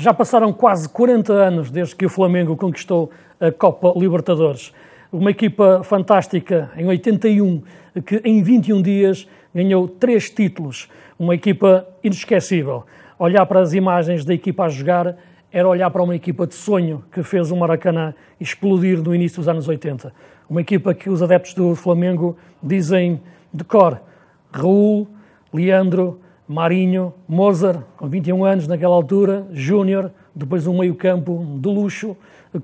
Já passaram quase 40 anos desde que o Flamengo conquistou a Copa Libertadores. Uma equipa fantástica em 81, que em 21 dias ganhou três títulos. Uma equipa inesquecível. Olhar para as imagens da equipa a jogar era olhar para uma equipa de sonho que fez o Maracanã explodir no início dos anos 80. Uma equipa que os adeptos do Flamengo dizem de cor: Raul, Leandro, Marinho, Moser, com 21 anos naquela altura, Júnior, depois um meio-campo de luxo,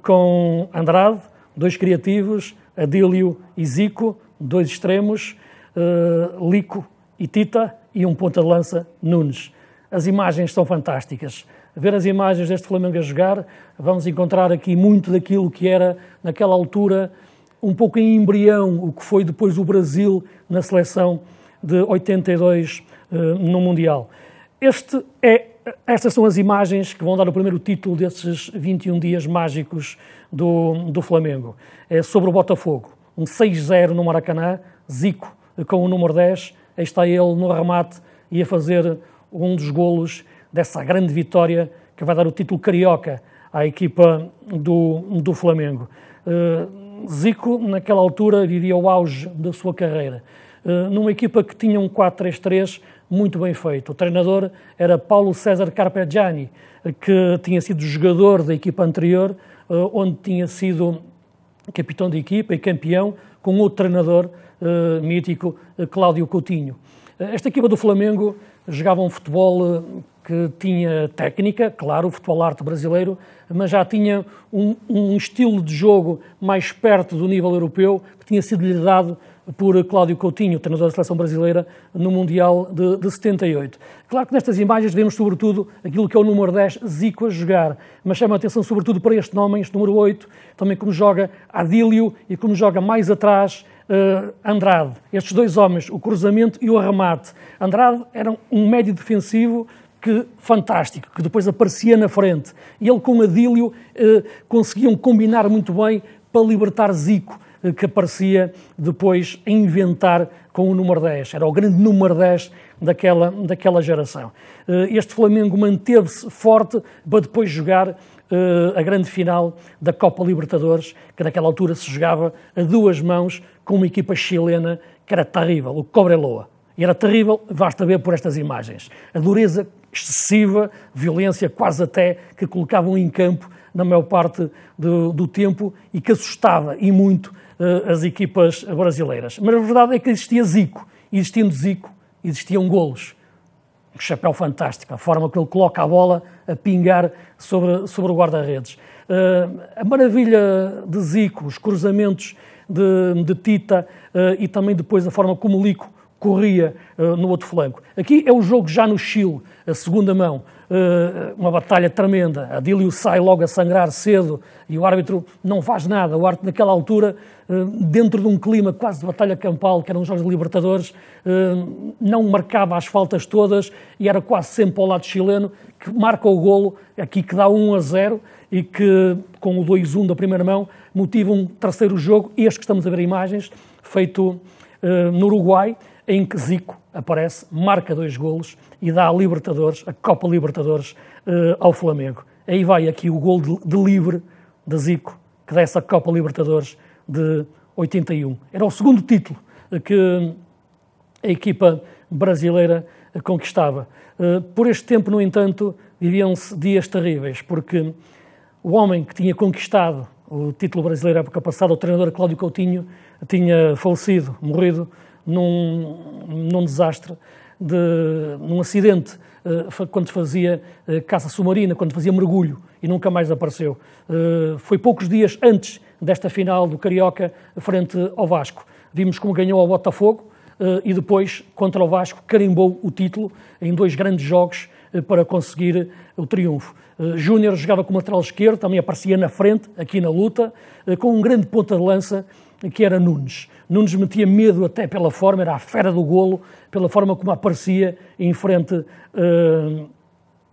com Andrade, dois criativos, Adílio e Zico, dois extremos, uh, Lico e Tita e um ponta-lança, Nunes. As imagens são fantásticas. Ver as imagens deste Flamengo a jogar, vamos encontrar aqui muito daquilo que era, naquela altura, um pouco em embrião, o que foi depois o Brasil na seleção de 82 eh, no Mundial. Este é, estas são as imagens que vão dar o primeiro título desses 21 dias mágicos do, do Flamengo. É sobre o Botafogo. Um 6-0 no Maracanã, Zico com o número 10. Aí está ele no remate e a fazer um dos golos dessa grande vitória que vai dar o título carioca à equipa do, do Flamengo. Uh, Zico, naquela altura, vivia o auge da sua carreira. Uh, numa equipa que tinha um 4-3-3, muito bem feito. O treinador era Paulo César Carpegiani, que tinha sido jogador da equipa anterior, eh, onde tinha sido capitão de equipa e campeão com o treinador eh, mítico eh, Cláudio Coutinho. Esta equipa do Flamengo jogava um futebol que tinha técnica, claro, o futebol arte brasileiro, mas já tinha um, um estilo de jogo mais perto do nível europeu que tinha sido lhe dado por Cláudio Coutinho, treinador da seleção brasileira, no Mundial de, de 78. Claro que nestas imagens vemos, sobretudo, aquilo que é o número 10, Zico, a jogar, mas chama a atenção, sobretudo, para este nome, este número 8, também como joga Adílio e como joga mais atrás Uh, Andrade. Estes dois homens, o cruzamento e o arremate. Andrade era um médio defensivo que, fantástico, que depois aparecia na frente. E ele com Adílio eh, conseguiam combinar muito bem para libertar Zico que aparecia depois a inventar com o número 10. Era o grande número 10 daquela, daquela geração. Eh, este Flamengo manteve-se forte para depois jogar eh, a grande final da Copa Libertadores, que naquela altura se jogava a duas mãos com uma equipa chilena que era terrível, o Cobreloa. E era terrível, basta ver por estas imagens. A dureza excessiva, violência quase até que colocavam em campo na maior parte do, do tempo e que assustava e muito uh, as equipas brasileiras. Mas a verdade é que existia Zico. Existindo Zico, existiam golos. Um chapéu fantástico, a forma que ele coloca a bola a pingar sobre, sobre o guarda-redes. Uh, a maravilha de Zico, os cruzamentos de, de Tita uh, e também depois a forma como o Lico corria uh, no outro flanco. Aqui é o jogo já no Chile, a segunda mão, uh, uma batalha tremenda. Adílio sai logo a sangrar cedo e o árbitro não faz nada. O árbitro, naquela altura, uh, dentro de um clima quase de batalha campal, que eram os Jogos Libertadores, não marcava as faltas todas e era quase sempre ao lado chileno, que marca o golo, aqui que dá 1 a 0 e que, com o 2-1 da primeira mão, motiva um terceiro jogo, este que estamos a ver imagens, feito no Uruguai, em que Zico aparece, marca dois golos e dá a Libertadores, a Copa Libertadores, eh, ao Flamengo. Aí vai aqui o gol de, de livre de Zico, que dá essa Copa Libertadores de 81. Era o segundo título eh, que a equipa brasileira eh, conquistava. Por este tempo, no entanto, viviam-se dias terríveis, porque o homem que tinha conquistado o título brasileiro à época passada, o treinador Cláudio Coutinho, tinha falecido, morrido num, num desastre, de, num acidente, eh, quando fazia eh, caça submarina, quando fazia mergulho e nunca mais apareceu. Eh, foi poucos dias antes desta final do Carioca frente ao Vasco. Vimos como ganhou ao Botafogo e depois, contra o Vasco, carimbou o título em dois grandes jogos para conseguir o triunfo. Júnior jogava com o lateral esquerdo, também aparecia na frente, aqui na luta, com um grande ponta de lança que era Nunes. Nunes metia medo até pela forma, era a fera do golo, pela forma como aparecia em frente uh,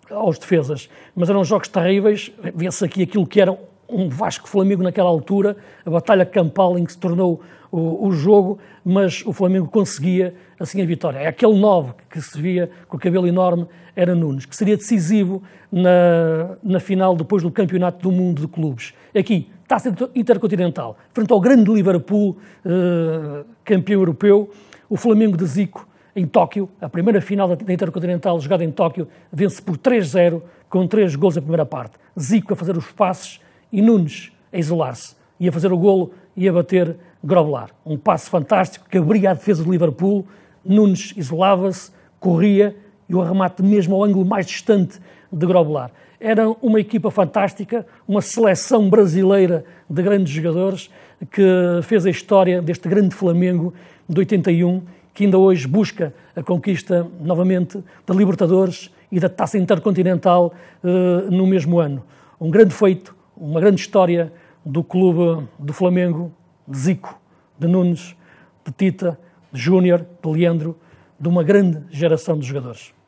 aos defesas. Mas eram jogos terríveis, vê-se aqui aquilo que era um Vasco-Flamengo naquela altura, a batalha campal em que se tornou o, o, jogo, mas o Flamengo conseguia assim a vitória. É aquele 9 que se via com o cabelo enorme era Nunes, que seria decisivo na, na final depois do Campeonato do Mundo de Clubes. Aqui, Taça Intercontinental, frente ao grande Liverpool, eh, campeão europeu, o Flamengo de Zico em Tóquio, a primeira final da Intercontinental jogada em Tóquio, vence por 3-0 com 3 gols na primeira parte. Zico a fazer os passes e Nunes a isolar-se e a fazer o golo e a bater Groblar. Um passo fantástico que abria a defesa do Liverpool. Nunes isolava-se, corria e o arremate mesmo ao ângulo mais distante de Groblar. Era uma equipa fantástica, uma seleção brasileira de grandes jogadores que fez a história deste grande Flamengo de 81, que ainda hoje busca a conquista novamente da Libertadores e da Taça Intercontinental eh, no mesmo ano. Um grande feito, uma grande história do clube do Flamengo de Zico, de Nunes, de Tita, de Júnior, de Leandro, de uma grande geração de jogadores.